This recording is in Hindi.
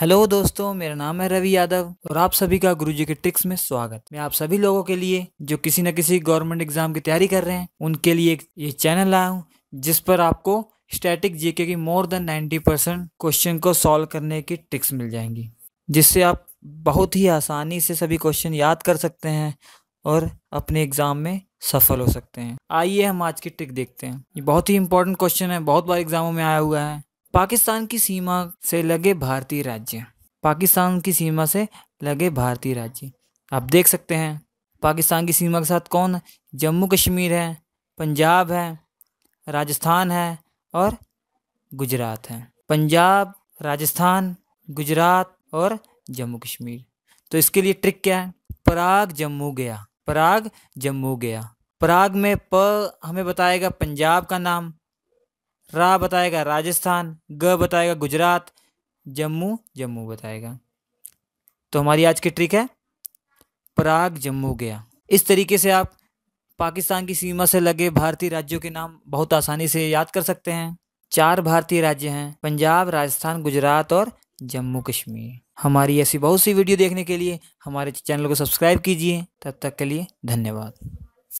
हेलो दोस्तों मेरा नाम है रवि यादव और आप सभी का गुरुजी के ट्रिक्स में स्वागत मैं आप सभी लोगों के लिए जो किसी न किसी गवर्नमेंट एग्जाम की तैयारी कर रहे हैं उनके लिए ये चैनल लाया हूँ जिस पर आपको स्टैटिक जीके की मोर देन 90 परसेंट क्वेश्चन को सॉल्व करने की टिक्स मिल जाएंगी जिससे आप बहुत ही आसानी से सभी क्वेश्चन याद कर सकते हैं और अपने एग्ज़ाम में सफल हो सकते हैं आइए हम आज की ट्रिक देखते हैं ये बहुत ही इंपॉर्टेंट क्वेश्चन है बहुत बार एग्ज़ामों में आया हुआ है पाकिस्तान की सीमा से लगे भारतीय राज्य पाकिस्तान की सीमा से लगे भारतीय राज्य आप देख सकते हैं पाकिस्तान की सीमा के साथ कौन है जम्मू कश्मीर है पंजाब है राजस्थान है और गुजरात है पंजाब राजस्थान गुजरात और जम्मू कश्मीर तो इसके लिए ट्रिक क्या है पराग जम्मू गया पराग जम्मू गया पराग में प हमें बताएगा पंजाब का नाम रा बताएगा राजस्थान ग बताएगा गुजरात जम्मू जम्मू बताएगा तो हमारी आज की ट्रिक है प्राग जम्मू गया इस तरीके से आप पाकिस्तान की सीमा से लगे भारतीय राज्यों के नाम बहुत आसानी से याद कर सकते हैं चार भारतीय राज्य हैं पंजाब राजस्थान गुजरात और जम्मू कश्मीर हमारी ऐसी बहुत सी वीडियो देखने के लिए हमारे चैनल को सब्सक्राइब कीजिए तब तक के लिए धन्यवाद